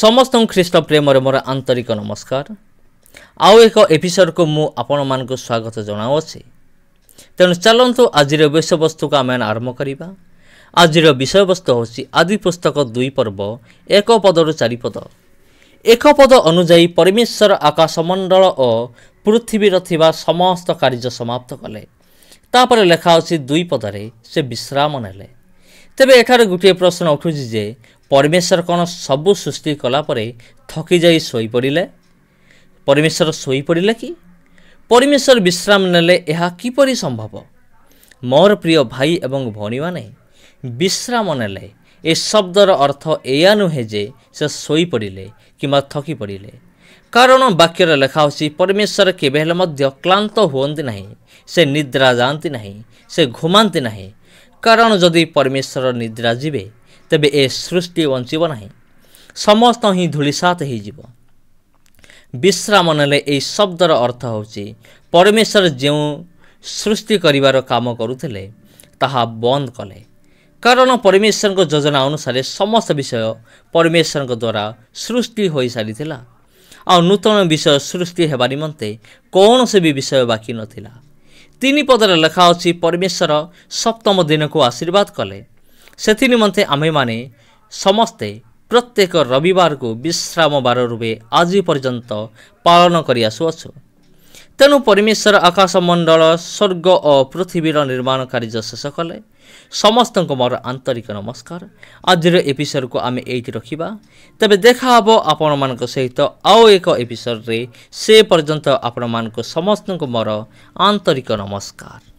ସମସ୍ତଙ୍କୁ ଖ୍ରୀଷ୍ଟ ପ୍ରେମରେ ମୋର ଆନ୍ତରିକ ନମସ୍କାର ଆଉ ଏକ ଏପିସୋଡ଼କୁ ମୁଁ ଆପଣମାନଙ୍କୁ ସ୍ୱାଗତ ଜଣାଉଅଛି ତେଣୁ ଚାଲନ୍ତୁ ଆଜିର ବିଷୟବସ୍ତୁକୁ ଆମେ ଆରମ୍ଭ କରିବା ଆଜିର ବିଷୟବସ୍ତୁ ହେଉଛି ଆଦି ପୁସ୍ତକ ଦୁଇ ପର୍ବ ଏକ ପଦରୁ ଚାରିପଦ ଏକ ପଦ ଅନୁଯାୟୀ ପରମେଶ୍ୱର ଆକାଶମଣ୍ଡଳ ଓ ପୃଥିବୀର ଥିବା ସମସ୍ତ କାର୍ଯ୍ୟ ସମାପ୍ତ କଲେ ତାପରେ ଲେଖା ଅଛି ଦୁଇ ପଦରେ ସେ ବିଶ୍ରାମ ନେଲେ ତେବେ ଏଠାରେ ଗୋଟିଏ ପ୍ରଶ୍ନ ଉଠୁଛି ଯେ ପରମେଶ୍ୱର କ'ଣ ସବୁ ସୃଷ୍ଟି କଲାପରେ ଥକି ଯାଇ ଶୋଇପଡ଼ିଲେ ପରମେଶ୍ୱର ଶୋଇପଡ଼ିଲେ କି ପରମେଶ୍ୱର ବିଶ୍ରାମ ନେଲେ ଏହା କିପରି ସମ୍ଭବ ମୋର ପ୍ରିୟ ଭାଇ ଏବଂ ଭଉଣୀମାନେ ବିଶ୍ରାମ ନେଲେ ଏ ଶବ୍ଦର ଅର୍ଥ ଏଇଆ ନୁହେଁ ଯେ ସେ ଶୋଇପଡ଼ିଲେ କିମ୍ବା ଥକି ପଡ଼ିଲେ କାରଣ ବାକ୍ୟରେ ଲେଖାହେଉଛି ପରମେଶ୍ୱର କେବେ ହେଲେ ମଧ୍ୟ କ୍ଳାନ୍ତ ହୁଅନ୍ତି ନାହିଁ ସେ ନିଦ୍ରା ଯାଆନ୍ତି ନାହିଁ ସେ ଘୁମାନ୍ତି ନାହିଁ କାରଣ ଯଦି ପରମେଶ୍ୱର ନିଦ୍ରା ଯିବେ ତେବେ ଏ ସୃଷ୍ଟି ବଞ୍ଚିବ ନାହିଁ ସମସ୍ତ ହିଁ ଧୂଳିସାତ ହୋଇଯିବ ବିଶ୍ରାମ ନେଲେ ଏହି ଶବ୍ଦର ଅର୍ଥ ହେଉଛି ପରମେଶ୍ୱର ଯେଉଁ ସୃଷ୍ଟି କରିବାର କାମ କରୁଥିଲେ ତାହା ବନ୍ଦ କଲେ କାରଣ ପରମେଶ୍ୱରଙ୍କ ଯୋଜନା ଅନୁସାରେ ସମସ୍ତ ବିଷୟ ପରମେଶ୍ୱରଙ୍କ ଦ୍ୱାରା ସୃଷ୍ଟି ହୋଇସାରିଥିଲା ଆଉ ନୂତନ ବିଷୟ ସୃଷ୍ଟି ହେବା ନିମନ୍ତେ କୌଣସି ବି ବିଷୟ ବାକି ନଥିଲା ତିନି ପଦରେ ଲେଖା ଅଛି ପରମେଶ୍ୱର ସପ୍ତମ ଦିନକୁ ଆଶୀର୍ବାଦ କଲେ ସେଥି ନିମନ୍ତେ ଆମେମାନେ ସମସ୍ତେ ପ୍ରତ୍ୟେକ ରବିବାରକୁ ବିଶ୍ରାମ ବାର ରୂପେ ଆଜି ପର୍ଯ୍ୟନ୍ତ ପାଳନ କରିଆସୁଅଛୁ तेणु परमेश्वर आकाश मण्डल स्वर्ग औ पृथ्वी निर्माण कार्य शेष कले समस्त मोर आन्तरिक नमस्कार आज एपिसोडको आम ए तेबे देखाहे आपण म सहित एक एपिसोड से आउँदा एपिसोड्रेसन्त मोर मतरिक नमस्कार